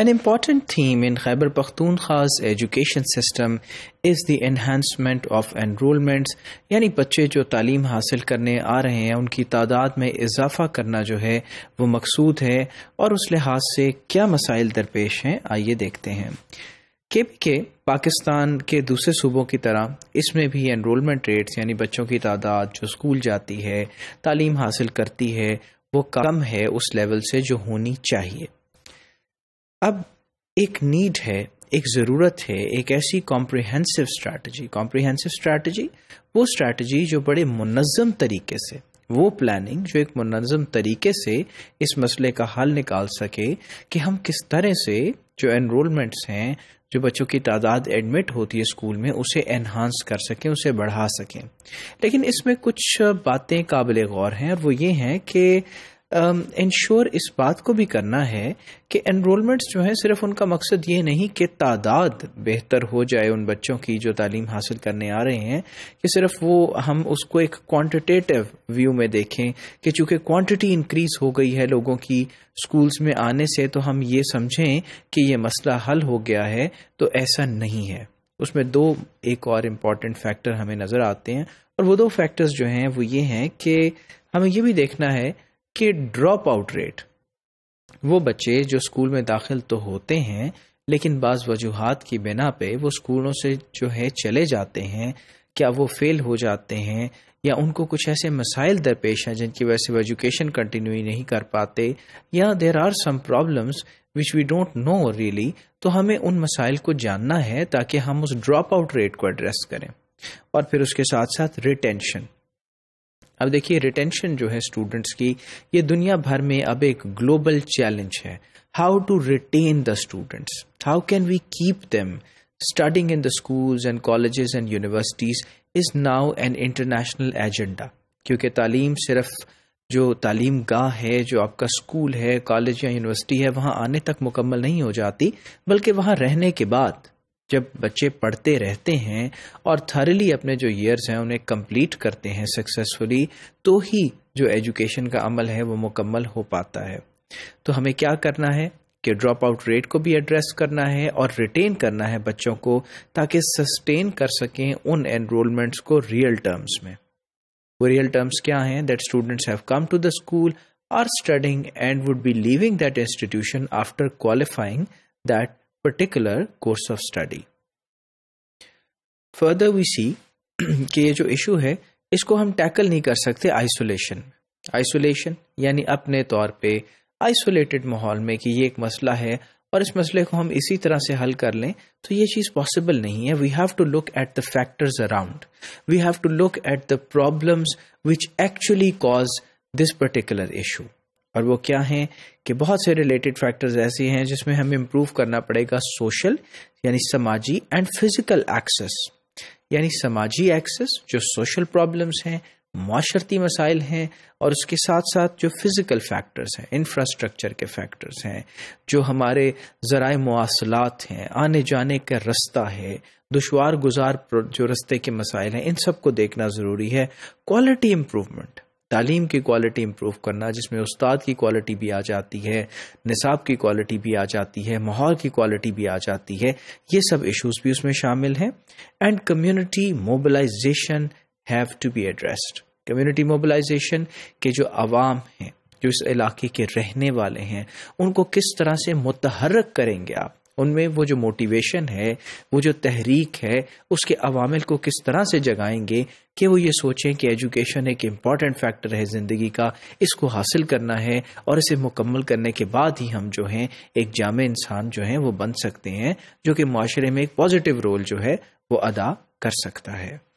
An important theme in Khyber Pakhtunkhwa's education system is the enhancement of enrollments यानी बच्चे जो तालीम हासिल करने आ रहे हैं उनकी तादाद में इजाफा करना जो है वो मकसूद है और उस लिहाज से क्या मसाइल दरपेश हैं आइए देखते हैं के पी के पाकिस्तान के दूसरे सूबों की तरह इसमें भी एनरोलमेंट रेट्स यानी बच्चों की तादाद जो स्कूल जाती है तालीम हासिल करती है वो कम है उस लेवल से जो होनी चाहिए अब एक नीड है एक ज़रूरत है एक ऐसी कॉम्प्रिहेंसिव स्ट्रैटेजी कॉम्प्रिहेंसिव स्ट्रैटेजी वो स्ट्रैटेजी जो बड़े मुनज़म तरीके से वो प्लानिंग जो एक मुनज़म तरीके से इस मसले का हल निकाल सके कि हम किस तरह से जो एनरोलमेंट्स हैं जो बच्चों की तादाद एडमिट होती है स्कूल में उसे एनहांस कर सकें उसे बढ़ा सकें लेकिन इसमें कुछ बातें काबिल गौर हैं और वो ये हैं कि इंश्योर um, इस बात को भी करना है कि एनरोलमेंट्स जो हैं सिर्फ उनका मकसद ये नहीं कि तादाद बेहतर हो जाए उन बच्चों की जो तालीम हासिल करने आ रहे हैं कि सिर्फ वो हम उसको एक क्वांटिटेटिव व्यू में देखें कि चूंकि क्वांटिटी इंक्रीज हो गई है लोगों की स्कूल्स में आने से तो हम ये समझें कि ये मसला हल हो गया है तो ऐसा नहीं है उसमें दो एक और इम्पॉर्टेंट फैक्टर हमें नज़र आते हैं और वो दो फैक्टर्स जो हैं वो ये हैं कि हमें ये भी देखना है के ड्रॉप आउट रेट वो बच्चे जो स्कूल में दाखिल तो होते हैं लेकिन बाज़ वजूहत की बिना पे वो स्कूलों से जो है चले जाते हैं क्या वो फेल हो जाते हैं या उनको कुछ ऐसे मसाइल दरपेश हैं जिनकी वजह से वो एजुकेशन कंटिन्यू नहीं कर पाते या there are some problems which we don't know really तो हमें उन मसाइल को जानना है ताकि हम उस ड्रॉप आउट रेट को एड्रेस करें और फिर उसके साथ साथ रिटेंशन अब देखिए रिटेंशन जो है स्टूडेंट्स की ये दुनिया भर में अब एक ग्लोबल चैलेंज है how to retain the students how can we keep them studying in the schools and colleges and universities is now an international agenda क्योंकि तालीम सिर्फ जो तालीम गाह है जो आपका स्कूल है कॉलेज या यूनिवर्सिटी है वहां आने तक मुकम्मल नहीं हो जाती बल्कि वहां रहने के बाद जब बच्चे पढ़ते रहते हैं और थरली अपने जो ईयर्स हैं उन्हें कंप्लीट करते हैं सक्सेसफुली तो ही जो एजुकेशन का अमल है वो मुकम्मल हो पाता है तो हमें क्या करना है कि ड्रॉप आउट रेट को भी एड्रेस करना है और रिटेन करना है बच्चों को ताकि सस्टेन कर सकें उन एनरोलमेंट्स को रियल टर्म्स में वो रियल टर्म्स क्या हैं that students have come to the school are studying and would be leaving that institution after qualifying that particular course of study further we see कि ये जो इशू है इसको हम टैकल नहीं कर सकते आइसोलेशन आइसोलेशन यानी अपने तौर पे आइसोलेटेड माहौल में कि ये एक मसला है और इस मसले को हम इसी तरह से हल कर लें तो ये चीज़ पॉसिबल नहीं है we have to look at the factors around we have to look at the problems which actually cause this particular issue और वो क्या हैं कि बहुत से रिलेटेड फैक्टर्स ऐसे हैं जिसमें हमें इम्प्रूव करना पड़ेगा सोशल यानी समाजी एंड फिजिकल एक्सेस यानी समाजी एक्सेस जो सोशल प्रॉब्लम्स हैं माशरती मसाइल हैं और उसके साथ साथ जो फिज़िकल फैक्टर्स हैं इंफ्रास्ट्रक्चर के फैक्टर्स हैं जो हमारे ज़रा मवासलात हैं आने जाने का रास्ता है दुशवार गुजार जो रस्ते के मसाइल हैं इन सब को देखना ज़रूरी है क्वालिटी इम्प्रूवमेंट तालीम की क्वालिटी इम्प्रूव करना जिसमें उस्ताद की क्वालिटी भी आ जाती है निसाब की क्वालिटी भी आ जाती है माहौल की क्वालिटी भी आ जाती है ये सब इश्यूज भी उसमें शामिल हैं and community mobilization have to be addressed community mobilization के जो आवाम हैं जो इस इलाके के रहने वाले हैं उनको किस तरह से मुतहरक करेंगे आप उनमें वो जो मोटिवेशन है वो जो तहरीक है उसके अवामिल को किस तरह से जगाएंगे कि वो ये सोचें कि एजुकेशन एक इम्पॉर्टेंट फैक्टर है ज़िंदगी का इसको हासिल करना है और इसे मुकम्मल करने के बाद ही हम जो हैं एक जाम इंसान जो हैं वो बन सकते हैं जो कि माशरे में एक पॉजिटिव रोल जो है वो अदा कर सकता है